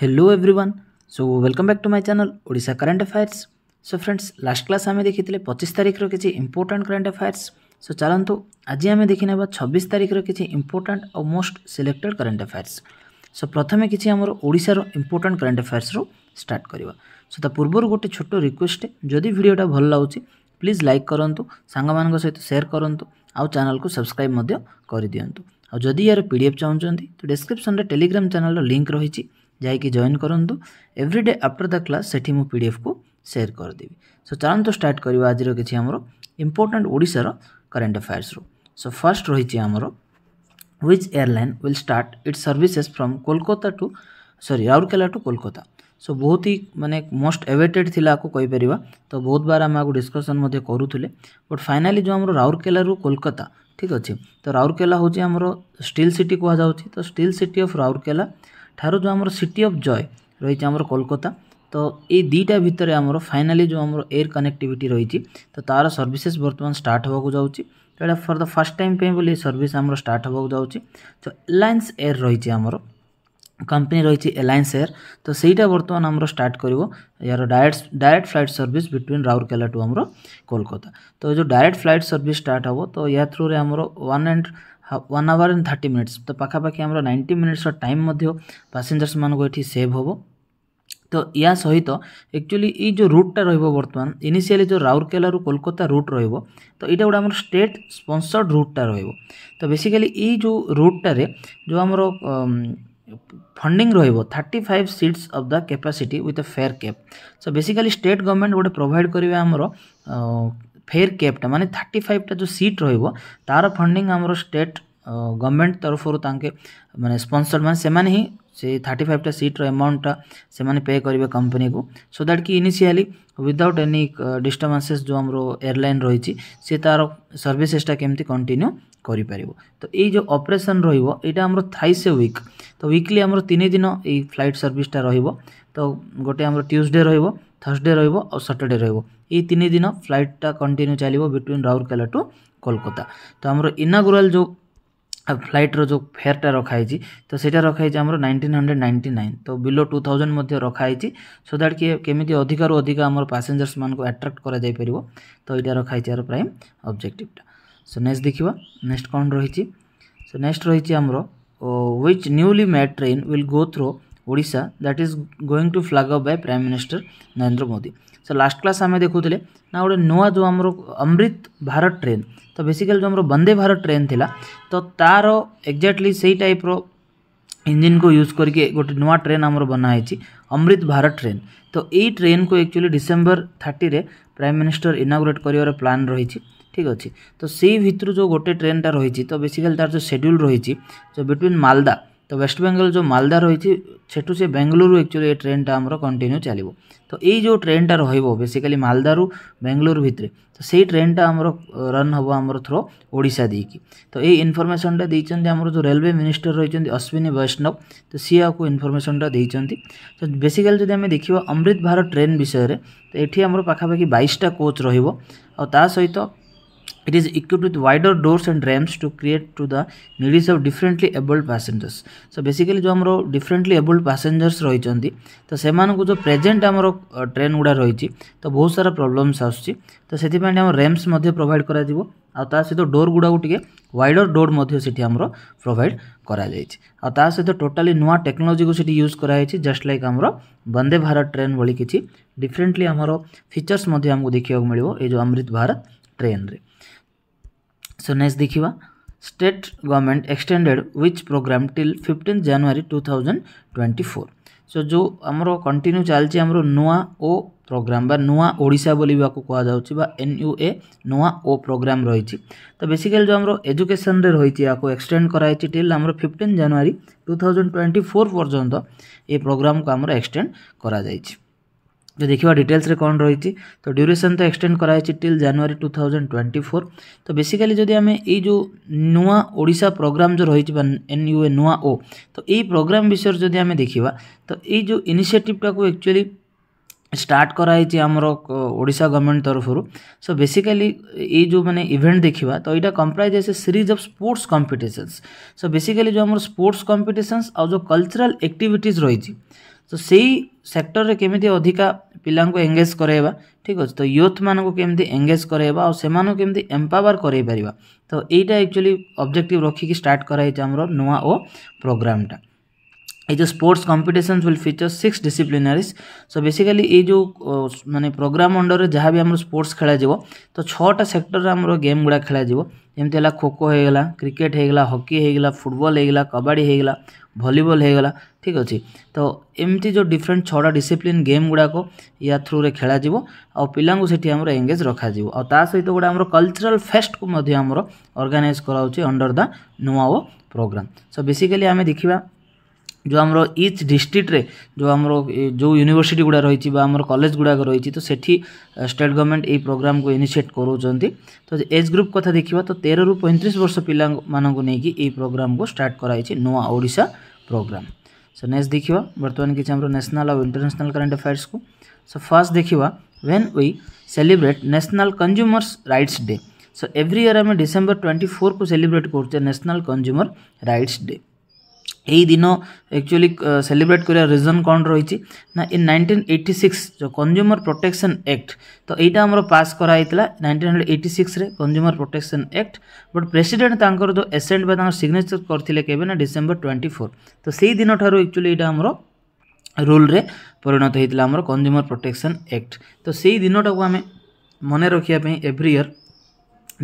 Hello everyone so welcome back to my channel ओडा current affairs so friends last class आम देखी पचिश तारिखर किसी important current affairs सो चलतु आज आम देखी ना छबिश तारिखर किसी इंपोर्टाट और मोस्ट सिलेक्टेड करेन्ट अफेयर्स सो प्रथम किसी आम ओडार इंपोर्टाट करेन्ट अफेयर्स रु स्टार्ट करवा सो ता पूर्व गोटे छोट रिक्वेस्ट जदि भिडियोटा भल लगुच प्लीज लाइक करूँ सांग सहित सेयार करूँ आउ चैनल को सब्सक्राइब कर दिंतु आउ जदि यार पीडीएफ चाहूँ तो डेस्क्रिप्सन टेलीग्राम चैनल लिंक रही ଯାଇକି ଜଏନ୍ କରନ୍ତୁ every day after the class ସେଠି ମୁଁ ପି ଡି ଏଫ୍କୁ ସେୟାର କରିଦେବି ସୋ ଚାଲନ୍ତୁ ଷ୍ଟାର୍ଟ କରିବା ଆଜିର କିଛି ଆମର ଇମ୍ପୋର୍ଟାଣ୍ଟ ଓଡ଼ିଶାର କରେଣ୍ଟ ଆଫେୟାର୍ସରୁ ସୋ ଫାର୍ଷ୍ଟ ରହିଛି ଆମର which airline will start it services from Kolkata to sorry Rourkela to Kolkata so so, बहुत ही मानने मोस्ट एवेटेड थी आपको कहीपर तो बहुत बार आम आपको डिस्कसन करूले बट फाइनाली जो आम राउरकेलू कोलकाता ठीक अच्छे तो राउरकेला हूँ आमर स्टिल सिटी कहु तो स्टिल सिटी अफ राउरकेला ଠାରୁ ଯେଉଁ ଆମର ସିଟି ଅଫ୍ ଜୟ ରହିଛି ଆମର କୋଲକାତା ତ ଏଇ ଦୁଇଟା ଭିତରେ ଆମର ଫାଇନାଲି ଯେଉଁ ଆମର ଏୟାର କନେକ୍ଟିଭିଟି ରହିଛି ତ ତା'ର ସର୍ଭିସେସ୍ ବର୍ତ୍ତମାନ ଷ୍ଟାର୍ଟ ହେବାକୁ ଯାଉଛି ତ ଏଇଟା ଫର୍ ଦ ଫାର୍ଷ୍ଟ ଟାଇମ୍ ପାଇଁ ବୋଲି ସର୍ଭିସ୍ ଆମର ଷ୍ଟାର୍ଟ ହେବାକୁ ଯାଉଛି ତ ଏଲାଏନ୍ସ ଏୟାର ରହିଛି ଆମର କମ୍ପାନୀ ରହିଛି ଏଲାଏନ୍ସ ଏୟାର ତ ସେଇଟା ବର୍ତ୍ତମାନ ଆମର ଷ୍ଟାର୍ଟ କରିବ ଏହାର direct direct flight service between Rourkela to ଆମର କୋଲକାତା ତ ଯେଉଁ ଡାଇରେକ୍ଟ ଫ୍ଲାଇଟ୍ ସର୍ଭିସ୍ ଷ୍ଟାର୍ଟ ହେବ ତ ଏହା ଥ୍ରୁରେ ଆମର one and one hour and thirty minutes তো পাখাপাখি আমার নাইন্টি মিনিটসর টাইম ମଧ୍ୟ ପାସେଞ୍ଜର୍ସ ମାନଙ୍କୁ ଏଠି ସେଭ୍ ହେବ ତ ୟା ସହିତ ଆକ୍ଚୁଆଲି ଏଇ ଯେଉଁ ରୁଟ୍ଟା ରହିବ ବର୍ତ୍ତମାନ ଇନିସିଆଲି ଯେଉଁ ରାଉରକେଲାରୁ କୋଲକାତା ରୁଟ୍ ରହିବ ତ ଏଇଟା ଗୋଟେ ଆମର ଷ୍ଟେଟ୍ ସ୍ପନ୍ସର୍ଡ଼ ରୁଟ୍ଟା ରହିବ ତ ବେସିକାଲି ଏଇ ଯେଉଁ ରୁଟ୍ଟାରେ ଯେଉଁ ଆମର ଫଣ୍ଡିଂ ରହିବ thirty five seats of the capacity with a fare cap so basically state government ଗୋଟେ ପ୍ରୋଭାଇଡ଼ କରିବେ ଆମର ফেয়ার ক্যাপটা মানে থার্টি ফাইভটা ଯେଉଁ ସିଟ୍ ରହିବ ତା'ର ଫଣ୍ଡିଂ ଆମର ଷ୍ଟେଟ୍ ଗଭର୍ଣ୍ଣମେଣ୍ଟ ତରଫରୁ ତାଙ୍କେ ମାନେ ସ୍ପନ୍ସର୍ଡ଼ ମାନେ ସେମାନେ ହିଁ ସେ ଥାର୍ଟି ଫାଇଭଟା ସିଟ୍ର ଆମାଉଣ୍ଟଟା ସେମାନେ ପେ କରିବେ କମ୍ପାନୀକୁ ସୋ ଦ୍ୟାଟ୍ କି ଇନିସିଆଲି ୱିଦାଉଟ୍ ଏନି ଡିଷ୍ଟର୍ବାନ୍ସେସ୍ ଯେଉଁ ଆମର ଏୟାରଲାଇନ୍ ରହିଛି ସେ ତା'ର ସର୍ଭିସେସ୍ଟା କେମିତି କଣ୍ଟିନ୍ୟୁ କରିପାରିବ ତ ଏଇ ଯେଉଁ ଅପରେସନ୍ ରହିବ ଏଇଟା ଆମର ଥାଇସ୍ ଏ ୱିକ୍ ତ ୱିକ୍ଲି ଆମର ତିନି ଦିନ ଏଇ ଫ୍ଲାଇଟ୍ ସର୍ଭିସଟା ରହିବ ତ ଗୋଟେ ଆମର ଟ୍ୟୁଜଡ଼େ ରହିବ थर्सडे रोज सटरडे रोज ଏଇ ତିନି ଦିନ ଫ୍ଲାଇଟ୍ଟା କଣ୍ଟିନ୍ୟୁ ଚାଲିବ ବିଟୱିନ୍ ରାଉରକେଲା ଟୁ କୋଲକାତା ତ ଆମର ଇନାଗୁରାଲ ଯେଉଁ ଫ୍ଲାଇଟ୍ର ଯେଉଁ ଫେୟାରଟା ରଖାହେଇଛି ତ ସେଇଟା ରଖାହେଇଛି ଆମର ନାଇଣ୍ଟିନ୍ ହଣ୍ଡ୍ରେଡ଼ ନାଇଣ୍ଟି ନାଇନ୍ ତ ବିଲୋ ଟୁ ଥାଉଜେଣ୍ଡ ମଧ୍ୟ ରଖାହେଇଛି ସୋ ଦ୍ୟାଟ୍ କି କେମିତି ଅଧିକାରୁ ଅଧିକ ଆମର ପାସେଞ୍ଜର୍ସମାନଙ୍କୁ ଆଟ୍ରାକ୍ଟ କରାଯାଇପାରିବ ତ ଏଇଟା ରଖାହେଇଛି ଏହାର ପ୍ରାଇମ୍ ଅବଜେକ୍ଟିଭଟା ସୋ ନେକ୍ସଟ ଦେଖିବା ନେକ୍ସଟ କ'ଣ ରହିଛି ସୋ ନେକ୍ସଟ ରହିଛି ଆମର which newly made train will go through ओडा that is going to flag up by Prime Minister Narendra Modi. So last class आम देखुले ना गोटे नुआ जो आम अमृत भारत ट्रेन तो बेसिकाली जो आम वंदे भारत ट्रेन थी तो तार एक्जाक्टली से टाइप्र इंजिन को यूज करके गोटे नुआ ट्रेन आम बनाई अमृत भारत ट्रेन तो यही ट्रेन को एक्चुअली डिसेम्बर थर्टी रे प्राइम मिनिस्टर इनाग्रेट कर प्लां रही ठीक ঠিক আছে তো সেই ভিতর যে গোটে ট্রেনটা রয়েছে তো বেসিক্যালি তার যে শেড্যুল রয়েছে जो বিটুইন तो मालदा ତ ୱେଷ୍ଟବେଙ୍ଗଲ ଯେଉଁ ମାଲଦା ରହିଛି ସେଠୁ ସେ ବେଙ୍ଗଲୁରୁ ଆକ୍ଚୁଆଲି ଏ ଟ୍ରେନ୍ଟା ଆମର କଣ୍ଟିନ୍ୟୁ ଚାଲିବ ତ ଏଇ ଯେଉଁ ଟ୍ରେନ୍ଟା ରହିବ ବେସିକାଲି ମାଲଦାରୁ ବେଙ୍ଗଲୁରୁ ଭିତରେ ତ ସେଇ ଟ୍ରେନ୍ଟା ଆମର ରନ୍ ହେବ ଆମର ଥ୍ରୋ ଓଡ଼ିଶା ଦେଇକି ତ ଏଇ ଇନଫର୍ମେସନ୍ଟା ଦେଇଛନ୍ତି ଆମର ଯେଉଁ ରେଲୱେ ମିନିଷ୍ଟର ରହିଛନ୍ତି ଅଶ୍ୱିନୀ ବୈଷ୍ଣବ ତ ସିଏ ଆକୁ ଇନଫର୍ମେସନ୍ଟା ଦେଇଛନ୍ତି ତ ବେସିକାଲି ଯଦି ଆମେ ଦେଖିବା ଅମୃତ ଭାରତ ଟ୍ରେନ୍ ବିଷୟରେ ତ ଏଠି ଆମର ପାଖାପାଖି ବାଇଶଟା କୋଚ୍ ରହିବ ଆଉ ତା ସହିତ It is equipped with wider doors and ramps to create to the needs of differently abled passengers. So basically जो हमरो differently abled passengers रही तो से जो प्रेजेन्ट आमर ट्रेन गुड़ा रही तो बहुत सारा प्रोब्लम्स आसूँ तो से रैम्स प्रोभाइड कर सहित डोर गुड़ाक टे वाइडर डोर आमर प्रोभाइड कर सहित टोटाली नुआ टेक्नोलोजी को सीट यूज कराई जस्ट लाइक आमर बंदे भारत ट्रेन भाई किसी डिफरेन्टली आमर फिचर्स आमको देखा मिले ये जो अमृत भारत ट्रेन रे so next dekhiba state government extended which program till 15 january 2024 so jo amro continue chalchi amro nua o program ba nua odisha bolibaku kuha jauchi ba nua nua o program roichi to basically jo amro education re roichi yaku extend karaichi till amro 15 january 2024 parjonto ए program को आम एक्सटेड कर जो देखा details रे कौन रही तो ड्यूरेसन तो एक्सटेड कराई till January two thousand twenty four तो बेसिकाली जदि आम ये जो नुआ ओडा प्रोग्राम जो रही एन यू ए नुआ ओ तो यही प्रोग्राम विषय जब आम देखा तो ये इनिसीयटिवटा इनिशिएटिवटा को एक्चुअली स्टार्ट कराई आमर ओडा गवर्नमेंट तरफ सो बेसिकाली ये जो मैंने इवेंट देखा तो यहाँ comprises a series of sports competitions so basically जो आम स्पोर्ट्स कंपिटिशन्स आज जो कल्चरल एक्टिविटीज रही ତ ସେଇ ସେକ୍ଟରରେ କେମିତି ଅଧିକା ପିଲାଙ୍କୁ ଏଙ୍ଗେଜ୍ କରାଇବା ଠିକ୍ ଅଛି ତ ୟୁଥ୍ମାନଙ୍କୁ କେମିତି ଏଙ୍ଗେଜ୍ କରାଇବା ଆଉ ସେମାନଙ୍କୁ କେମିତି ଏମ୍ପାୱାର କରାଇ ପାରିବା ତ ଏଇଟା ଆକ୍ଚୁଆଲି ଅବଜେକ୍ଟିଭ୍ ରଖିକି ଷ୍ଟାର୍ଟ କରାହେଇଛି ଆମର ନୂଆ ଓ ପ୍ରୋଗ୍ରାମଟା ये जो sports competition will feature six disciplinaries so basically ये जो माने प्रोग्राम अंडर जहाँ भी आम स्पोर्ट्स खेल तो छटा सेक्टर आम गेम गुड़ा खेल जमी है होगा क्रिकेट होगा हकी होगा फुटबल होगा कबाड़ी होगा भलीबल होगा ठीक अच्छे तो एमती जो डिफरेन्ट छटा डिसिप्लिन गेम गुड़ाक या थ्रुरे खेल पिलांग एंगेज रखा आ सहित गोटे आम कलचराल फेस्ट को अर्गानाइज कराऊ अंडर द नुआ प्रोग्राम सो बेसिकली आम देखा जो आम इच डिस्ट्रिक्ट्रे जो आम जो यूनिवर्सीट गुड़ा रही कलेज गुड़ाक रही तो सेठी स्टेट गवर्नमेंट यही प्रोग्राम को इनिसीएट कर तो एज ग्रुप कथा देखा तो तेरह रु पैंतीस वर्ष पा मानक नहीं कि प्रोग्राम को स्टार्ट कर नुआ ओडा प्रोग्राम सो नेक्स्ट देखा बर्तमान किसी नेशनल आउ इंटरनेशनल कैंट अफेयर्स को सो फास्ट देखा when we celebrate national consumers rights day so every year आम डिसेम्बर ट्वेंटी फोर को सेलिब्रेट करे कंज्यूमर रईट्स डे এই দিন একচুয়ালি সেলিব্রেট করার রিজন কোণ রয়েছে না ইন নাইনটিন এইটি সিক্স যে কনজ্যুমর প্রোটেকশন আক্ট তো এইটা আমার পাস করা হয়েছিল নাইনটিন হন্ড্রেড এইটি সিক্সরে consumer protection act but president তাঁর যে এসেন্ট বা তাঁর সিগনেচর করলে কেবে না ডিসেম্বর টোয়েন্টি ফোর তো সেই দিন ঠার একচুয়ালি এইটা আমার রুলরে পরিণত হয়েছিল আমার কনজ্যুমর প্রোটেকশন আক্ট তো সেই দিনটাকে আমি মনে রাখা এভ্রি ইয়ার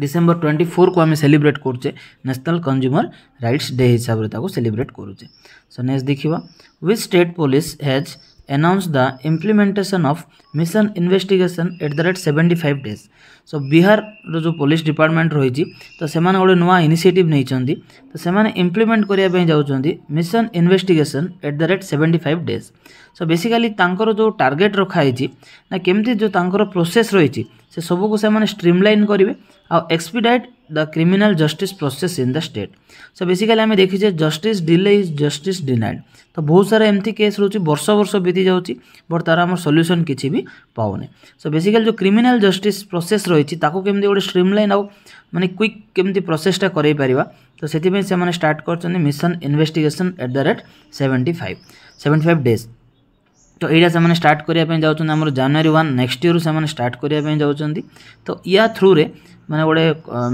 ডিসেম্বর টোয়েন্টি ফোরকু আমি সেলিব্রেট করছে ন্যাশনাল কনজ্যুমর রাইটস ডে হিসাবে তাকে সেলিব্রেট করছে সো নেক্সট দেখিবা which state police has announced the implementation of mission investigation at the rate 75 days so bihar रो जो पुलिस डिपार्टमेंट रही तो से गोटे नुआ इनिशिएटिव नहीं तो से इम्प्लीमेंट करने जाऊँच mission investigation at the rate seventy five days so basically जो टार्गेट रखाई ना केमती जो प्रोसेस रही से ସେ ସବୁକୁ ସେମାନେ लाइन करेंगे आउ expedite the criminal justice process in the state so basically आम देखीचे justice delay is justice denied तो बहुत सारा एमती केस रोचे वर्ष वर्ष बीती जाऊँगी बट तार आम सल्यूसन किसी भी पाऊने सो बेसिकाली जो क्रिमिनाल जस्टिस प्रोसेस रही केमती गोटे स्ट्रीमलाइन आउ मैंने क्विक केमती प्रोसेसटा कर तो से स्टार्ट कर mission investigation at the rate seventy five seventy five days তো এইটা সে স্টার্ট করা যাচ্ছেন আমার জানুয়ারি ওয়ান নেক্সট ইয়র সে স্টার্ট করা যাচ্ছেন তো ইয়া থ্রুরে মানে গোটে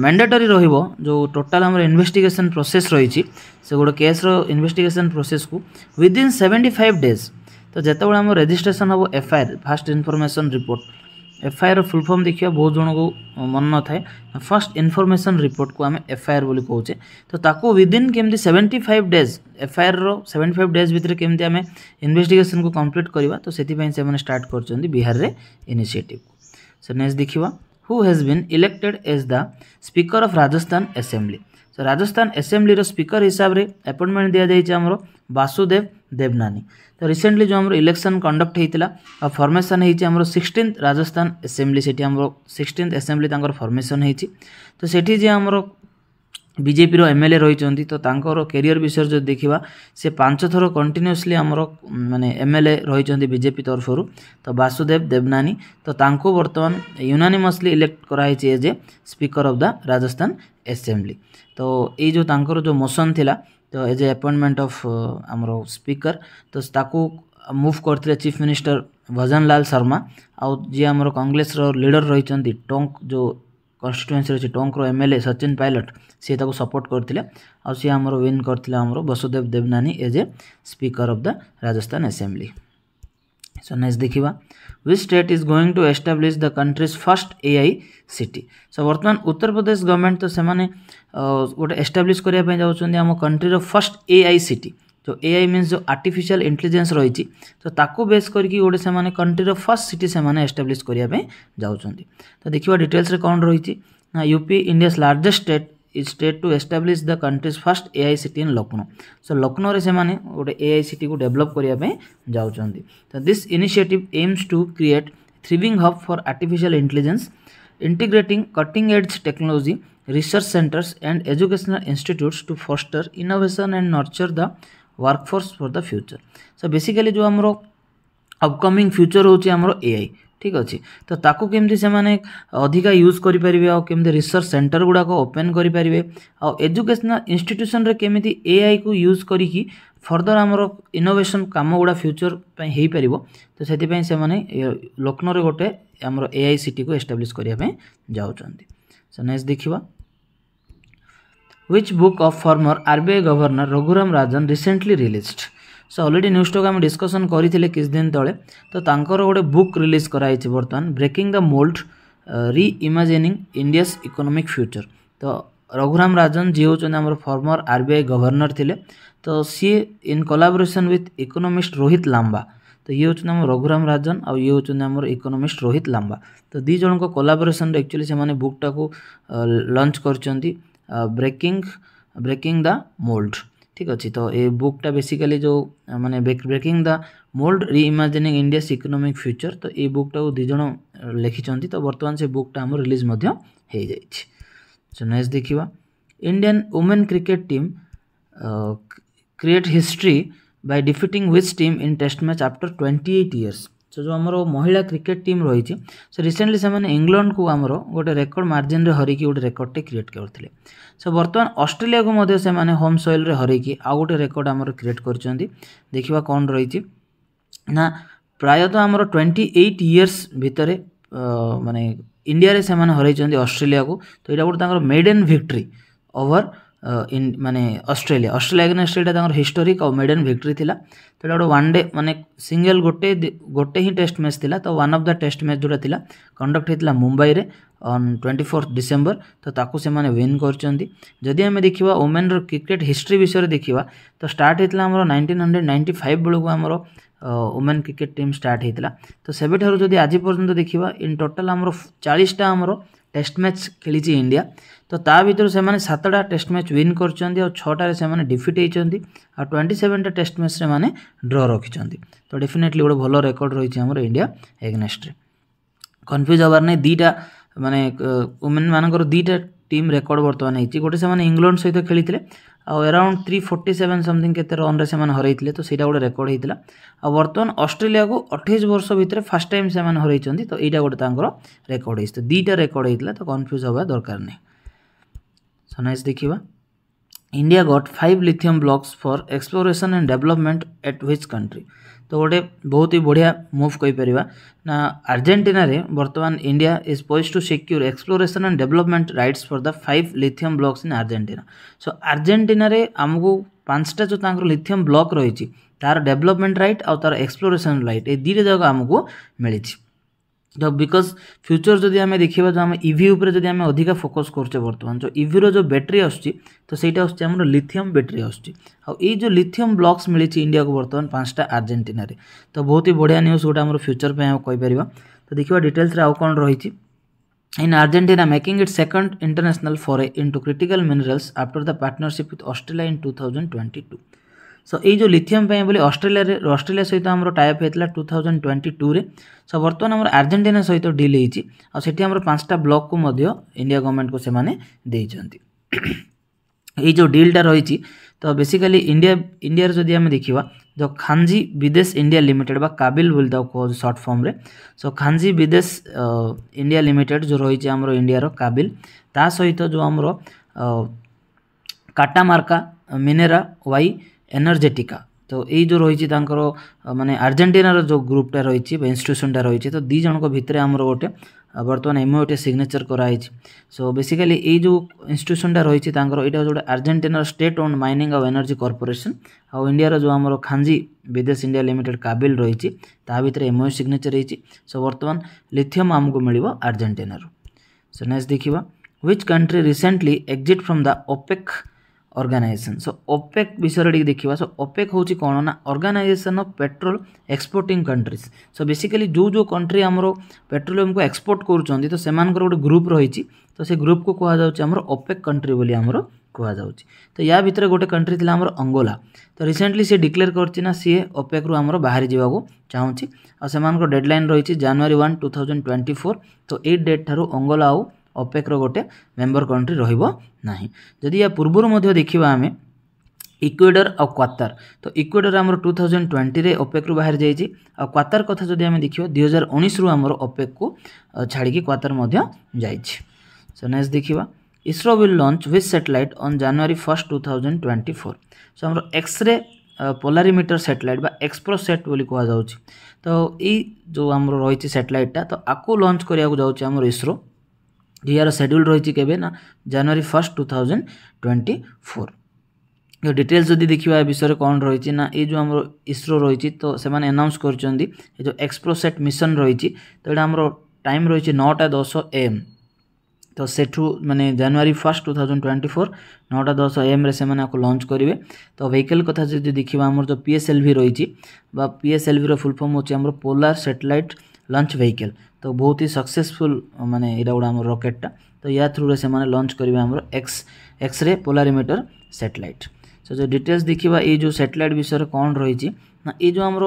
ম্যান্ডেটরি রহব যে টোটাল আমার ইনভেস্টিগেসন প্রোসেস রয়েছে সে গোটে কেস্র ইনভেস্টিগেসন প্রোসেসকু উইদিন সেভেন্টি ফাইভ ডেজ তো যেতবে আমার রেজিষ্ট্রেসন হব FIR first information report FIR full form ଦେଖିବା ବହୁତ ଜଣଙ୍କୁ ମନେ ନଥାଏ ଫାର୍ଷ୍ଟ ଇନଫର୍ମେସନ୍ ରିପୋର୍ଟକୁ ଆମେ ଏଫ୍ଆଇଆର୍ ବୋଲି କହୁଛେ ତ ତାକୁ ୱିଦିନ୍ କେମିତି ସେଭେଣ୍ଟି ଫାଇଭ୍ ଡେଜ୍ ଏଫ୍ଆଇଆର୍ର ସେଭେଣ୍ଟି ଫାଇଭ୍ ଡେଜ୍ ଭିତରେ କେମିତି ଆମେ ଇନଭେଷ୍ଟିଗେସନ୍କୁ କମ୍ପ୍ଲିଟ୍ କରିବା ତ ସେଥିପାଇଁ ସେମାନେ ଷ୍ଟାର୍ଟ କରିଛନ୍ତି ବିହାରରେ ଇନିସିଏଟିଭ୍କୁ ସେ ନେକ୍ସଟ ଦେଖିବା who has been elected as the speaker of Rajasthan assembly Rajasthan ଆସେମ୍ବ୍ଲିର ସ୍ପିକର ହିସାବରେ ଆପଏଣ୍ଟମେଣ୍ଟ ଦିଆଯାଇଛି ଆମର ବାସୁଦେବ ଦେବନାନୀ ତ ରିସେଣ୍ଟଲି ଯେଉଁ ଆମର ଇଲେକ୍ସନ୍ କଣ୍ଡକ୍ଟ ହେଇଥିଲା ଆଉ ଫର୍ମେସନ୍ ହେଇଛି ଆମର ସିକ୍ସଟିନ୍ଥ ରାଜସ୍ଥାନ ଆସେମ୍ବ୍ଲି ସେଠି ଆମର ସିକ୍ସଟିନ୍ଥ ଆସେମ୍ବ୍ଲି ତାଙ୍କର ଫର୍ମେସନ୍ ହେଇଛି ତ ସେଠି ଯିଏ ଆମର ବିଜେପିର ଏମ୍ ଏଲ୍ ଏ ରହିଛନ୍ତି ତ ତାଙ୍କର କ୍ୟାରିୟର ବିଷୟରେ ଯଦି ଦେଖିବା ସେ ପାଞ୍ଚ ଥର କଣ୍ଟିନ୍ୟୁଅସ୍ଲି ଆମର ମାନେ ଏମ୍ ଏଲ୍ ଏ ରହିଛନ୍ତି ବିଜେପି ତରଫରୁ ତ ବାସୁଦେବ ଦେବନାନୀ ତ ତାଙ୍କୁ ବର୍ତ୍ତମାନ ୟୁନାନିମସଲି ଇଲେକ୍ଟ କରାହେଇଛି as a speaker of the Rajasthan assembly ତ ଏଇ ଯେଉଁ ତାଙ୍କର ଯେଉଁ ମୋସନ୍ ଥିଲା ତ ଏଜ୍ ଏ ଆପଏଣ୍ଟମେଣ୍ଟ ଅଫ୍ ଆମର ସ୍ପିକର ତ ତାକୁ ମୁଭ୍ କରିଥିଲେ ଚିଫ୍ ମିନିଷ୍ଟର ଭଜନଲାଲ ଶର୍ମା ଆଉ ଯିଏ ଆମର କଂଗ୍ରେସର ଲିଡ଼ର ରହିଛନ୍ତି ଟୋଙ୍କ ଯେଉଁ कन्स्टिट्युएन्सी अच्छे टोंकर एमएलए सचिन पायलट सी ताको सपोर्ट करते आउ सी आमर विन करते आमर Vasudev Devnani as a speaker of the Rajasthan assembly so next देखा which state is going to establish the country's first A I city so वर्तमान उत्तर प्रदेश गवर्नमेंट तो से गोटे एस्टाब्लीश करने जाम आम कंट्रीर फर्स्ट ए आई सिटी तो जो एआई मीन्स जो आर्टिफिशियल इंटेलिजेन्स रही तो ताकू बेस करके गोटे से कंट्रीर फर्स्ट सिटी से एस्टाब्लीश करने जाऊँच तो देखा डिटेल्स कौन रही UP India largest state is state to establish the country's first AI city in Lucknow so Lucknow से मैंने गोटे एआई सीट को डेभलप करने जाऊँ तो this initiative aims to create thriving hub for artificial intelligence integrating cutting edge technology research centres and educational institutes to foster innovation and nurture the workforce for the future so basically जो आम upcoming future हूँ आम AI ঠিক ଅଛି ତ ତାକୁ କେମିତି ସେମାନେ ଅଧିକା ୟୁଜ୍ କରିପାରିବେ ଆଉ କେମିତି ରିସର୍ଚ୍ଚ ସେଣ୍ଟର ଗୁଡ଼ାକ ଓପେନ୍ କରିପାରିବେ ଆଉ ଏଜୁକେସନାଲ୍ ଇନଷ୍ଟିଟ୍ୟୁସନ୍ରେ କେମିତି ଏଆଇକୁ ୟୁଜ୍ କରିକି ଫର୍ଦର ଆମର ଇନୋଭେସନ୍ କାମ ଗୁଡ଼ା ଫ୍ୟୁଚର୍ ପାଇଁ ହେଇପାରିବ ତ ସେଥିପାଇଁ ସେମାନେ ଲକ୍ଷ୍ନୌରେ ଗୋଟେ ଆମର ଏଆଇ ସିଟିକୁ ଏଷ୍ଟାବ୍ଲିଶ୍ କରିବା ପାଇଁ ଯାଉଛନ୍ତି ସୋ ନେକ୍ସଟ ଦେଖିବା which book of former RBI governor Raghuram Rajan recently released so already news टक हम discussion करी किस दिन तले तो गोटे बुक रिलीज कराई बर्तमान ब्रेकिंग द मोल्ड रि इंडिया इकोनोमिक फ्यूचर तो रघुराम राजन जी होउछन हमर फॉर्मर आरबीआई गवर्नर थे तो सी in collaboration with economist Rohit Lamba तो ये हूँ आम रघुराम राजन आउ ये हूँ आम इकोनोमिस्ट रोहित लांबा तो दी जन एक्चुअली से बुकटा को लंच कर ବ୍ରେକିଂ ବ୍ରେକିଂ ଦ ମୋଲ୍ଡ ଠିକ୍ ଅଛି ତ ଏ ବୁକ୍ଟା ବେସିକାଲି ଯେଉଁ ମାନେ breaking the mould reimagining India's economic future ତ ଏ ବୁକ୍ଟାକୁ ଦୁଇ ଜଣ ଲେଖିଛନ୍ତି ତ ବର୍ତ୍ତମାନ ସେ ବୁକ୍ଟା ଆମର ରିଲିଜ୍ ମଧ୍ୟ ହୋଇଯାଇଛି ସୋ ନେକ୍ସଟ ଦେଖିବା Indian women cricket team create history by defeating which team in test match after twenty eight years ସେ ଯେଉଁ ଆମର ମହିଳା କ୍ରିକେଟ୍ ଟିମ୍ ରହିଛି ସେ ରିସେଣ୍ଟଲି ସେମାନେ ଇଂଲଣ୍ଡକୁ ଆମର ଗୋଟେ ରେକର୍ଡ଼ ମାର୍ଜିନ୍ରେ ହରିକି ଗୋଟେ ରେକର୍ଡ଼ଟେ କ୍ରିଏଟ୍ କରିଥିଲେ ସେ ବର୍ତ୍ତମାନ ଅଷ୍ଟ୍ରେଲିଆକୁ ମଧ୍ୟ ସେମାନେ ହୋମ୍ ସଏଲ୍ରେ ହରିକି ଆଉ ଗୋଟେ ରେକର୍ଡ଼ ଆମର କ୍ରିଏଟ୍ କରିଛନ୍ତି ଦେଖିବା କ'ଣ ରହିଛି ନା ପ୍ରାୟତଃ ଆମର ଟ୍ୱେଣ୍ଟି ଏଇଟ୍ ଇୟର୍ସ ଭିତରେ ମାନେ ଇଣ୍ଡିଆରେ ସେମାନେ ହରାଇଛନ୍ତି ଅଷ୍ଟ୍ରେଲିଆକୁ ତ ଏଇଟା ଗୋଟେ ତାଙ୍କର made in victory over in ମାନେ ଅଷ୍ଟ୍ରେଲିଆ ଅଷ୍ଟ୍ରେଲିଆ ଏଗେନେଷ୍ଟ ଏଇଟା ତାଙ୍କର ହିଷ୍ଟୋରିକ୍ ଆଉ ମେଡେନ୍ ଭିକ୍ଟୋରୀ ଥିଲା ତ ଏଇଟା ଗୋଟେ ୱାନ୍ ଡେ ମାନେ ସିଙ୍ଗଲ୍ ଗୋଟେ ଗୋଟେ ହିଁ ଟେଷ୍ଟ ମ୍ୟାଚ୍ ଥିଲା ତ one of the test match ଯେଉଁଟା ଥିଲା କଣ୍ଡକ୍ଟ ହେଇଥିଲା ମୁମ୍ବାଇରେ ଅନ୍ ଟ୍ୱେଣ୍ଟି ଫୋର୍ଥ ଡିସେମ୍ବର ତ ତାକୁ ସେମାନେ ୱିନ୍ କରିଛନ୍ତି ଯଦି ଆମେ ଦେଖିବା ଓମେନ୍ର କ୍ରିକେଟ୍ ହିଷ୍ଟ୍ରି ବିଷୟରେ ଦେଖିବା ତ ଷ୍ଟାର୍ଟ ହେଇଥିଲା ଆମର ନାଇଣ୍ଟିନ୍ ହଣ୍ଡ୍ରେଡ଼ ନାଇଣ୍ଟି ଫାଇଭ୍ ବେଳକୁ ଆମର ଓମେନ୍ କ୍ରିକେଟ୍ ଟିମ୍ ଷ୍ଟାର୍ଟ ହେଇଥିଲା ତ ସେବେଠାରୁ ଯଦି ଆଜି ପର୍ଯ୍ୟନ୍ତ ଦେଖିବା ଇନ୍ ଟୋଟାଲ୍ ଆମର ଚାଳିଶଟା ଆମର ଟେଷ୍ଟ ମ୍ୟାଚ୍ ଖେଳିଛି ଇଣ୍ଡିଆ ତ ତା ଭିତରୁ ସେମାନେ ସାତଟା ଟେଷ୍ଟ ମ୍ୟାଚ୍ ୱିନ୍ କରିଛନ୍ତି ଆଉ ଛଅଟାରେ ସେମାନେ ଡିଫିଟ୍ ହେଇଛନ୍ତି ଆଉ ଟ୍ୱେଣ୍ଟି ସେଭେନ୍ଟା ଟେଷ୍ଟ ମ୍ୟାଚ୍ ସେମାନେ ଡ୍ର ରଖିଛନ୍ତି ତ ଡେଫିନେଟଲି ଗୋଟେ ଭଲ ରେକର୍ଡ଼ ରହିଛି ଆମର ଇଣ୍ଡିଆ ଏଗନେଷ୍ଟରେ କନଫ୍ୟୁଜ୍ ହେବାର ନାହିଁ ଦୁଇଟା ମାନେ ଓମେନ୍ ମାନଙ୍କର ଦୁଇଟା ଟିମ୍ ରେକର୍ଡ଼ ବର୍ତ୍ତମାନ ହେଇଛି ଗୋଟେ ସେମାନେ ଇଂଲଣ୍ଡ ସହିତ ଖେଳିଥିଲେ ଆଉ around three forty seven something କେତେ ରନ୍ରେ ସେମାନେ ହରାଇଥିଲେ ତ ସେଇଟା ଗୋଟେ ରେକର୍ଡ଼ ହେଇଥିଲା ଆଉ ବର୍ତ୍ତମାନ ଅଷ୍ଟ୍ରେଲିଆକୁ ଅଠେଇଶ ବର୍ଷ ଭିତରେ ଫାର୍ଷ୍ଟ ଟାଇମ୍ ସେମାନେ ହରାଇଛନ୍ତି ତ ଏଇଟା ଗୋଟେ ତାଙ୍କର ରେକର୍ଡ଼ ହେଇଛି ତ ଦୁଇଟା ରେକର୍ଡ଼ ହେଇଥିଲା ତ କନଫ୍ୟୁଜ୍ ହେବା ଦରକାର ନାହିଁ So तो next देखा India got five lithium blocks for exploration and development at which country तो गोटे बहुत ही बढ़िया मुव कहीपर ना आर्जेटिन बर्तमान India is poised to secure exploration and development rights for the five lithium blocks in Argentina so Argentine आमको पांचटा जो lithium block रही तार डेभलपमेंट रईट आउ तार एक्सप्लोरेसन रईट ये दुटा जगह आमको मिली ତ ବିକଜ୍ ଫ୍ୟୁଚର୍ ଯଦି ଆମେ ଦେଖିବା ଯେଉଁ ଆମେ ଇଭି ଉପରେ ଯଦି ଆମେ ଅଧିକା ଫୋକସ୍ କରୁଛେ ବର୍ତ୍ତମାନ ଯେଉଁ ଇଭିର ଯେଉଁ ବ୍ୟାଟେରୀ ଆସୁଛି ତ ସେଇଟା ଆସୁଛି ଆମର ଲିଥିୟମ୍ ବ୍ୟାଟେରୀ ଆସୁଛି ଆଉ ଏଇ ଯେଉଁ ଲିଥିୟମ୍ ବ୍ଲକ୍ସ ମିଳିଛି ଇଣ୍ଡିଆକୁ ବର୍ତ୍ତମାନ ପାଞ୍ଚଟା ଆର୍ଜେଣ୍ଟିନାରେ ତ ବହୁତ ହି ବଢ଼ିଆ ନ୍ୟୁଜ୍ ଗୋଟେ ଆମର ଫ୍ୟୁଚର୍ ପାଇଁ ଆମେ କହିପାରିବା ତ ଦେଖିବା ଡିଟେଲ୍ସରେ ଆଉ କ'ଣ ରହିଛି Argentina in Argentina, making its second international foray into critical minerals after Australia partnership to Australia twenty two so यो लिथियम बोली अस्ट्रेलिया अस्ट्रेलिया सहित आम टाइप होता टू थाउजेंड ट्वेंटी टू में सो बर्तमान आम आर्जेटिना सहित डिल होती पांचटा ब्लक को इंडिया गवर्नमेंट को से जो डिलटा रही तो बेसिकली इंडिया इंडिया जदि आम देखा जो खाजी विदेश इंडिया लिमिटेड बा काबिल बोल सर्ट फर्म रे सो खाजी विदेश इंडिया लिमिटेड जो रही आम इंडिया रो काबिल ता सहित जो आम काटामार्का मिनेरा वाई ଏନର୍ଜେଟିକା ତ ଏଇ ଯେଉଁ ରହିଛି ତାଙ୍କର ମାନେ ଆର୍ଜେଣ୍ଟିନାର ଯେଉଁ ଗ୍ରୁପ୍ଟା ରହିଛି ବା ଇନଷ୍ଟିଟ୍ୟୁସନ୍ଟା ରହିଛି ତ ଦୁଇ ଜଣଙ୍କ ଭିତରେ ଆମର ଗୋଟେ ବର୍ତ୍ତମାନ ଏମ୍ଓ ଗୋଟେ ସିଗ୍ନେଚର୍ କରାହେଇଛି ସୋ ବେସିକାଲି ଏଇ ଯେଉଁ ଇନଷ୍ଟିଟ୍ୟୁସନ୍ଟା ରହିଛି ତାଙ୍କର ଏଇଟା ହେଉଛି ଗୋଟେ ଆର୍ଜେଣ୍ଟିନାର ଷ୍ଟେଟ୍ ଓନ୍ ମାଇନିଂ ଆଉ ଏନର୍ଜି କର୍ପୋରେସନ୍ ଆଉ ଇଣ୍ଡିଆର ଯେଉଁ ଆମର ଖାଞ୍ଜି ବିଦେଶ ଇଣ୍ଡିଆ ଲିମିଟେଡ୍ କାବିଲ୍ ରହିଛି ତା ଭିତରେ ଏମ୍ଓ ସିଗ୍ନେଚର୍ ହେଇଛି ସୋ ବର୍ତ୍ତମାନ ଲିଥିୟମ୍ ଆମକୁ ମିଳିବ ଆର୍ଜେଣ୍ଟିନାରୁ ସୋ ନେକ୍ସଟ୍ ଦେଖିବା which country recently exit from the OPEC organisation so OPEC विषय देखा सो ओपेक हूँ कौन ना organisation of petrol exporting countries so basically जो जो कंट्री आम पेट्रोलियम को एक्सपोर्ट करुँच तो से गोटे ग्रुप रही तो से ग्रुप को आम ओपेक् कंट्री बोली आम कहु तो या भितर गोटे कंट्री थी आमर अंगोला तो रिसेंटली सी डिक्लेयर करना सी ओपेक आम बाहर जावाक चाहूँ और डेडलैन रही January one two thousand twenty four तो ये डेट ठार्वर अंगोला आउ ଅପେକ୍ର ଗୋଟେ ମେମ୍ବର କଣ୍ଟ୍ରି ରହିବ ନାହିଁ ଯଦି ଏହା ପୂର୍ବରୁ ମଧ୍ୟ ଦେଖିବା ଆମେ ଇକ୍ୱେଡ଼ର ଆଉ କ୍ୱାତାର ତ ଇକ୍ୱେଡ଼ର ଆମର ଟୁ ଥାଉଜେଣ୍ଡ ଟ୍ୱେଣ୍ଟିରେ ଅପେକ୍ରୁ ବାହାରି ଯାଇଛି ଆଉ କ୍ୱାତାର କଥା ଯଦି ଆମେ ଦେଖିବା ଦୁଇ ହଜାର ଉଣେଇଶରୁ ଆମର ଅପେକ୍କୁ ଛାଡ଼ିକି କ୍ୱାତାର ମଧ୍ୟ ଯାଇଛି ସୋ ନେକ୍ସଟ ଦେଖିବା ISRO will launch with satellite on January first two thousand twenty four so ଆମର ଏକ୍ସରେ ପୋଲାରିମିଟର ସାଟେଲାଇଟ୍ ବା ଏକ୍ସପ୍ରୋ ସେଟ୍ ବୋଲି କୁହାଯାଉଛି ତ ଏଇ ଯେଉଁ ଆମର ରହିଛି ସାଟେଲାଇଟ୍ଟା ତ ଆକୁ ଲଞ୍ଚ କରିବାକୁ ଯାଉଛି ଆମର ଇସ୍ରୋ यार सेड्यूल रही केवे ना January first two thousand twenty four details जदि देखा विषय कौन रही ना ये जो आम इसरो रही तो से आनाउंस कर जो एक्सप्रोसेट मिशन रही तो यहाँ आम टाइम रही नौटा दस एम तो सेठ माने January first two thousand twenty four नौटा दस एम्रे से लंच करेंगे तो वेहकल कथा जो देखा आम जो पी एस एल भि रही P S L V full form हूँ आम पोलार सैटेलाइट ଲଞ୍ଚ ଭେହିକାଲ୍ ତ ବହୁତ ହି ସକ୍ସେସଫୁଲ୍ ମାନେ ଏଇଟା ଗୋଟେ ଆମର ରକେଟ୍ଟା ତ ୟା ଥ୍ରୁରେ ସେମାନେ ଲଞ୍ଚ କରିବେ ଆମର X x-ray polarimeter satellite so ଯେଉଁ ଡିଟେଲ୍ସ ଦେଖିବା ଏଇ ଯେଉଁ ସାଟେଲାଇଟ୍ ବିଷୟରେ କ'ଣ ରହିଛି ନା ଏଇ ଯେଉଁ ଆମର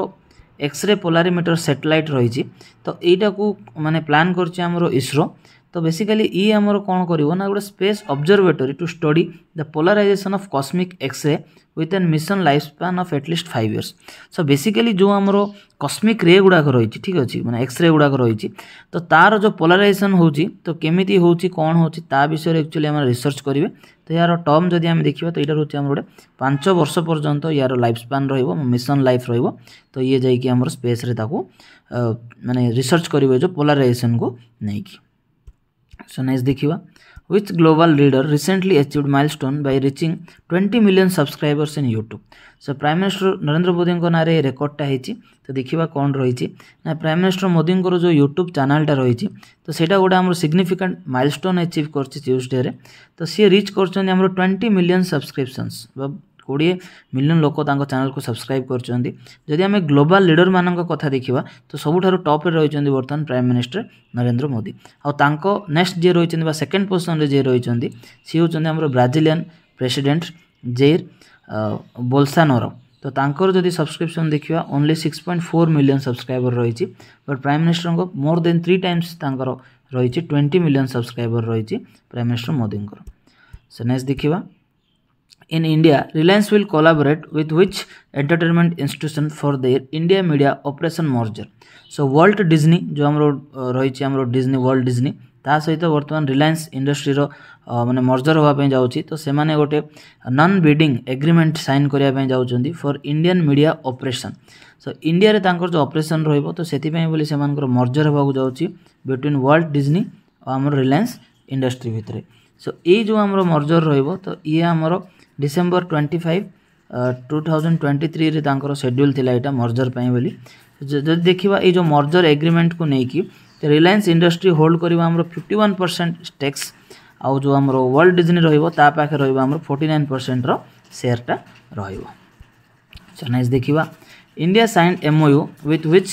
ଏକ୍ସରେ ପୋଲାରିମିଟର ସାଟେଲାଇଟ୍ ରହିଛି ତ ଏଇଟାକୁ ମାନେ ପ୍ଲାନ୍ କରିଛି ଆମର ଇସ୍ରୋ ତ ବେସିକାଲି ଇଏ ଆମର କ'ଣ କରିବ ନା ଗୋଟେ space observatory to study the polarization of cosmic x-ray with an mission life span of at least five years so basically ଯେଉଁ ଆମର କସ୍ମିକ୍ ରେ ଗୁଡ଼ାକ ରହିଛି ଠିକ୍ ଅଛି ମାନେ ଏକ୍ସରେ ଗୁଡ଼ାକ ରହିଛି ତ ତା'ର ଯେଉଁ ପୋଲାରାଇଜେସନ୍ ହେଉଛି ତ କେମିତି ହେଉଛି କ'ଣ ହେଉଛି ତା ବିଷୟରେ ଆକ୍ଚୁଆଲି ଆମର ରିସର୍ଚ୍ଚ କରିବେ ତ ଏହାର ଟର୍ମ ଯଦି ଆମେ ଦେଖିବା ତ ଏଇଟା ହେଉଛି ଆମର ଗୋଟେ ପାଞ୍ଚ ବର୍ଷ ପର୍ଯ୍ୟନ୍ତ ଏହାର ଲାଇଫ୍ ସ୍ପାନ୍ ରହିବ ମିଶନ୍ ଲାଇଫ୍ ରହିବ ତ ଇଏ ଯାଇକି ଆମର ସ୍ପେସ୍ରେ ତାକୁ ମାନେ ରିସର୍ଚ୍ଚ କରିବେ ଯେଉଁ ପୋଲାରାଇଜେସନ୍କୁ ନେଇକି so next dekhiba which global leader recently achieved milestone by reaching 20 million subscribers in youtube so prime minister narendra modi ଙ୍କ ନାଁରେ ଏ ରେକର୍ଡ଼ଟା ହେଇଛି ତ ଦେଖିବା କ'ଣ ରହିଛି ନା ପ୍ରାଇମ୍ ମିନିଷ୍ଟର ମୋଦିଙ୍କର ଯେଉଁ ୟୁଟ୍ୟୁବ୍ ଚ୍ୟାନେଲ୍ଟା ରହିଛି ତ ସେଇଟା ଗୋଟେ ଆମର ସିଗ୍ନିଫିକାଣ୍ଟ ମାଇଲଷ୍ଟୋନ୍ ଆଚିଭ୍ କରିଛି ଟ୍ୟୁଜଡ଼େରେ ତ ସିଏ ରିଚ୍ କରୁଛନ୍ତି ଆମର ଟ୍ୱେଣ୍ଟି ମିଲିୟନ୍ ସବସ୍କ୍ରିପସନ୍ସ ବା कोड़े मिलियन लोक चैनल को सब्सक्राइब करदी आम ग्लोबाल लिडर मान क्या देखा तो सबुठ टप्रे रही बर्तमान prime minister Narendra Modi next जी रही सेकेंड पोजिशन जी रही सी होंगे ब्राजिलियन प्रेसीडेट जेर बोलसानोर तो तर जदि सब्सक्रिप्सन देखा only six point four million subscriber रही बट प्राइम मिनिस्टर को मोर देन थ्री टाइम्स रही ट्वेंटी मिलियन सब्सक्राइबर रही prime minister Modi so next देखा In India, Reliance will collaborate with which entertainment institution for their India Media Operation merger? So Walt Disney जो हम रही आम Disney Walt Disney ତା ସହିତ ବର୍ତ୍ତମାନ ରିଲାଏନ୍ସ ଇଣ୍ଡଷ୍ଟ୍ରିର ମାନେ ମର୍ଜର ହେବା ପାଇଁ ଯାଉଛି ତ ସେମାନେ ଗୋଟେ ନନ୍ ବିଡିଂ ଏଗ୍ରିମେଣ୍ଟ ସାଇନ୍ କରିବା ପାଇଁ ଯାଉଛନ୍ତି for Indian media operation so ଇଣ୍ଡିଆରେ ତାଙ୍କର ଯେଉଁ ଅପରେସନ୍ ରହିବ ତ ସେଥିପାଇଁ ବୋଲି ସେମାନଙ୍କର ମର୍ଜର ହେବାକୁ ଯାଉଛି ବିଟୱିନ୍ ୱାର୍ଲଡ ଡିଜନି ଓ ଆମର ରିଲାଏନ୍ସ ଇଣ୍ଡଷ୍ଟ୍ରି ଭିତରେ ସୋ ଏଇ ଯେଉଁ ଆମର ମର୍ଜର ରହିବ ତ ଇଏ ଆମର December twenty five two thousand twenty ଥ୍ରୀରେ ତାଙ୍କର ସେଡ୍ୟୁଲ୍ ଥିଲା ଏଇଟା ମର୍ଜର ପାଇଁ ବୋଲି ଯଦି ଦେଖିବା ଏଇ ଯେଉଁ ମର୍ଜର ଏଗ୍ରିମେଣ୍ଟକୁ ନେଇକି ରିଲାଏନ୍ସ ଇଣ୍ଡଷ୍ଟ୍ରି ହୋଲ୍ଡ କରିବ ଆମର ଫିଫ୍ଟି ୱାନ୍ ପରସେଣ୍ଟ ଷ୍ଟେକ୍ସ ଆଉ ଯେଉଁ ଆମର ୱାର୍ଲଡ ଡିଜ୍ନି ରହିବ ତା ପାଖରେ ରହିବ ଆମର ଫୋର୍ଟି ନାଇନ୍ ପରସେଣ୍ଟର ସେୟାରଟା ରହିବ ସୋ ନାଇସ୍ ଦେଖିବା India sign MoU with which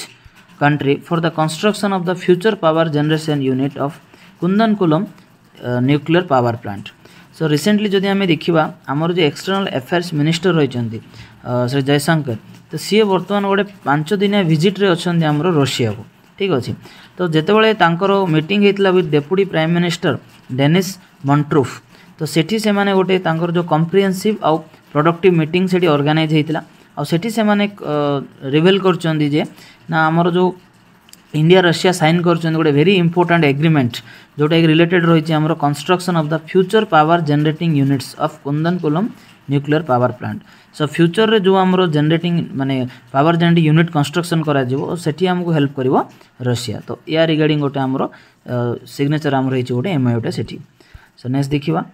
country for the construction of the future power generation unit of Kundankulam uh, nuclear power plant. So recently যদি আমি দেখিবা আমার যে এক্সটর্নাল আফেয়ার্স মিনিষ্টর রয়েছেন শ্রী জয়শঙ্কর তো সি বর্তমান গোটে পাঁচ দিনিয়া ভিজিট্রে অনেক আমার রোষিয়াকে ঠিক আছে তো যেতবে তাঁর মিটিং হয়েছিল with deputy prime minister Denis Manturov তো সেটি সে গোটে তাঁর যে কম্প্রিহেনসিভ আউ প্রডক্টিভ মিটিং সেটি অর্গানাইজ হয়েছিল ଆଉ ସେଠି ସେମାନେ ରିଭେଲ୍ କରୁଛନ୍ତି ଯେ ନା ଆମର ଯେଉଁ इंडिया रशिया सैन कर गोटे भेरी इंपोर्टाट एग्रीमेंट जोटा कि रिलेटेड रही है construction of the future power generating units of Kudankulam nuclear power plant so future में जो आम जेनेटिंग मानने पावर जेनेट यूनिट कन्स्ट्रक्शन होमको हेल्प कर रशिया तो या रिगार्डिंग गोटे आम सिग्नेचर आम रही गोटे एम आई गोटे सो नेक्स्ट देखा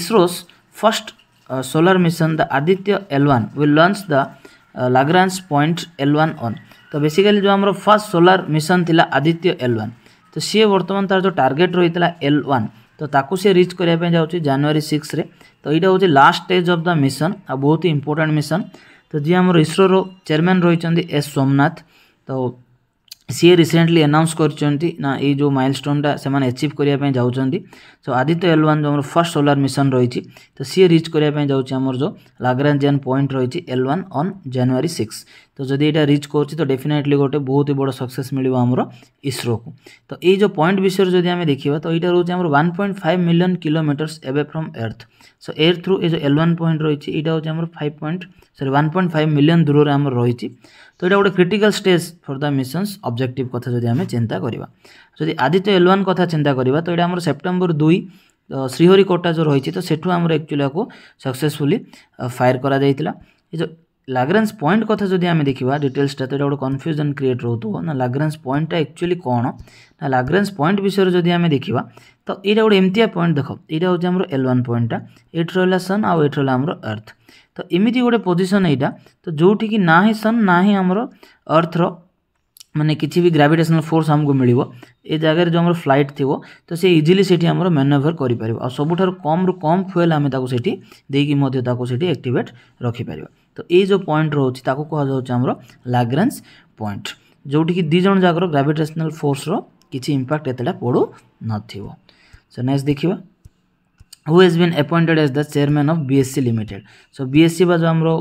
ISRO's first solar mission the Aditya L one will launch the Lagrange point L one on तो बेसिकाली जो आम फास्ट सोलार मिशन थी आदित्य एल वन तो सी बर्तमान तार जो टार्गेट रही है एल वन तो ताकू सी रिच करने जाऊँ जानुरी सिक्स तो यहाँ हूँ last stage of the mission आ बहुत ही इंपोर्टाट मिशन तो जी आम इसरो चेयरमैन रही एस सोमनाथ तो सी रिसेंटली अनाउंस कर ये जो माइलस्टोनटा से एचिव करने जा सो आदित्य एल वन जो फर्स्ट सोलार मिशन रही तो सी रिच करने जाऊँगी आमर जो लाग्रांजियान पॉइंट रही L one on January six तो जदि यहाँ रिच कर तो डेफिनेटली गोटे बहुत ही बड़ सक्सेस मिल आमर इसरो को तो ये जो पॉइंट विषय जब आम देखा तो यहाँ रोचे आम one point five million kilometers away from earth so earth रू ये जो एल वन पॉइंट रही है यहाँ हूँ आम five point three one point five million दूर आम रही तो यहाँ गोटे critical stage for the mission's objective क्या जब आम चिंता करवा जदि आदित्य एल वन कथ चिंता करवा तो यहाँ आम सेप्टेम्बर दुई श्रीहरिकोटा जो रही तो सेठ आम एक्चुअली आपको सक्सेसफुली फायर कर ये जो ଲାଗ୍ରାନ୍ସ ପଏଣ୍ଟ କଥା ଯଦି ଆମେ ଦେଖିବା ଡିଟେଲ୍ସଟା ତ ଏଇଟା ଗୋଟେ କନଫ୍ୟୁଜନ୍ କ୍ରିଏଟ୍ ରହୁଥିବ ନା ଲାଗ୍ରାନ୍ସ ପଏଣ୍ଟଟା ଆକ୍ଚୁଆଲି କ'ଣ ନା ଲାଗ୍ରାନ୍ସ ପଏଣ୍ଟ ବିଷୟରେ ଯଦି ଆମେ ଦେଖିବା ତ ଏଇଟା ଗୋଟେ ଏମିତିଆ ପଏଣ୍ଟ ଦେଖ ଏଇଟା ହେଉଛି ଆମର ଏଲ୍ ୱାନ୍ ପଏଣ୍ଟଟା ଏଇଠି ରହିଲା ସନ୍ ଆଉ ଏଠି ରହିଲା ଆମର ଆର୍ଥ ତ ଏମିତି ଗୋଟେ ପୋଜିସନ୍ ଏଇଟା ତ ଯେଉଁଠିକି ନା ହିଁ ସନ୍ ନା ହିଁ ଆମର ଆର୍ଥର ମାନେ କିଛି ବି ଗ୍ରାଭିଟେସନାଲ୍ ଫୋର୍ସ ଆମକୁ ମିଳିବ ଏ ଜାଗାରେ ଯେଉଁ ଆମର ଫ୍ଲାଇଟ୍ ଥିବ ତ ସେ ଇଜିଲି ସେଠି ଆମର ମ୍ୟାନୋଭର କରିପାରିବ ଆଉ ସବୁଠାରୁ କମ୍ରୁ କମ୍ ଫୁଏଲ୍ ଆମେ ତାକୁ ସେଠି ଦେଇକି ମଧ୍ୟ ତାକୁ ସେଠି ଆକ୍ଟିଭେଟ୍ ରଖିପାରିବା ତ ଏଇ ଯେଉଁ ପଏଣ୍ଟ ରହୁଛି ତାକୁ କୁହାଯାଉଛି ଆମର ଲାଗ୍ରାନ୍ସ ପଏଣ୍ଟ ଯେଉଁଠିକି ଦୁଇ ଜଣ ଯାକର ଗ୍ରାଭିଟେସନାଲ୍ ଫୋର୍ସର କିଛି ଇମ୍ପାକ୍ଟ ଏତେଟା ପଡ଼ୁନଥିବ ସୋ ନେକ୍ସଟ ଦେଖିବା who has been appointed as the chairman of BSC Limited. So BSC বা যে আমরা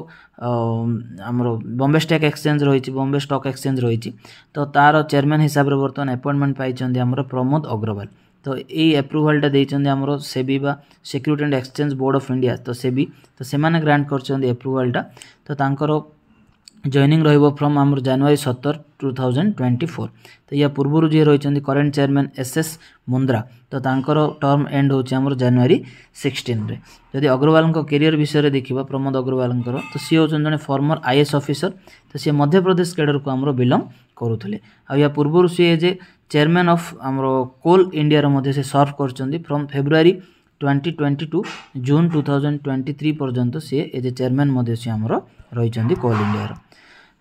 ଆମର ବମ୍ବେ ଷ୍ଟକ୍ ଏକ୍ସଚେଞ୍ଜ ରହିଛି ବମ୍ବେ ଷ୍ଟକ୍ ଏକ୍ସଚେଞ୍ଜ ରହିଛି ତ ତା'ର ଚେୟାରମ୍ୟାନ୍ ହିସାବରେ ବର୍ତ୍ତମାନ ଆପଏଣ୍ଟମେଣ୍ଟ ପାଇଛନ୍ତି ଆମର ପ୍ରମୋଦ ଅଗ୍ରୱାଲ तो ये एप्रुवालटा देखते सेबी बा security and exchange board of India तो सेबी तो से ग्रांट करप्रुवालटा तो জয়নিং রহব ফ্রম আমার জানুয়ারি সতর টু থাউজেন্ড ଟ୍ୱେଣ୍ଟି ଫୋର୍ ତ ୟା ପୂର୍ବରୁ ଯିଏ ରହିଛନ୍ତି current chairman S S Mundra ତ ତାଙ୍କର ଟର୍ମ ଏଣ୍ଡ ହେଉଛି ଆମର ଜାନୁଆରୀ ସିକ୍ସଟିନ୍ରେ ଯଦି ଅଗ୍ରୱାଲଙ୍କ କେରିୟର ବିଷୟରେ ଦେଖିବା ପ୍ରମୋଦ ଅଗ୍ରୱାଲଙ୍କର ତ ସିଏ ହେଉଛନ୍ତି ଜଣେ ଫର୍ମର ଆଇ ଏସ୍ ଅଫିସର ତ ସିଏ ମଧ୍ୟପ୍ରଦେଶ କ୍ୟାଡ଼ରକୁ ଆମର ବିଲଙ୍ଗ କରୁଥିଲେ ଆଉ ୟା ପୂର୍ବରୁ ସିଏ ଯେ ଚେୟାରମ୍ୟାନ୍ ଅଫ୍ ଆମର କୋଲ୍ ଇଣ୍ଡିଆର ମଧ୍ୟ ସେ ସର୍ଭ କରିଛନ୍ତି from February twenty twenty two June two thousand twenty three ପର୍ଯ୍ୟନ୍ତ ସିଏ ଏଜ୍ ଏ ଚେୟାରମ୍ୟାନ୍ ମଧ୍ୟ ସିଏ ଆମର ରହିଛନ୍ତି କୋଲ୍ ଇଣ୍ଡିଆର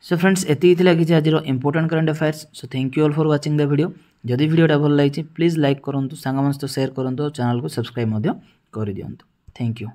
সো ফ্রেন্ডস এতই থিলা কিছু আজির important current affairs so thank you all for watching the video যদি ভিডিওটা ভালো লাগছে প্লিজ লাইক করতু সাংমান সহ সেয়ার করতু চ্যানেলকে সবসক্রাইব করে দিও থ্যাংক ইউ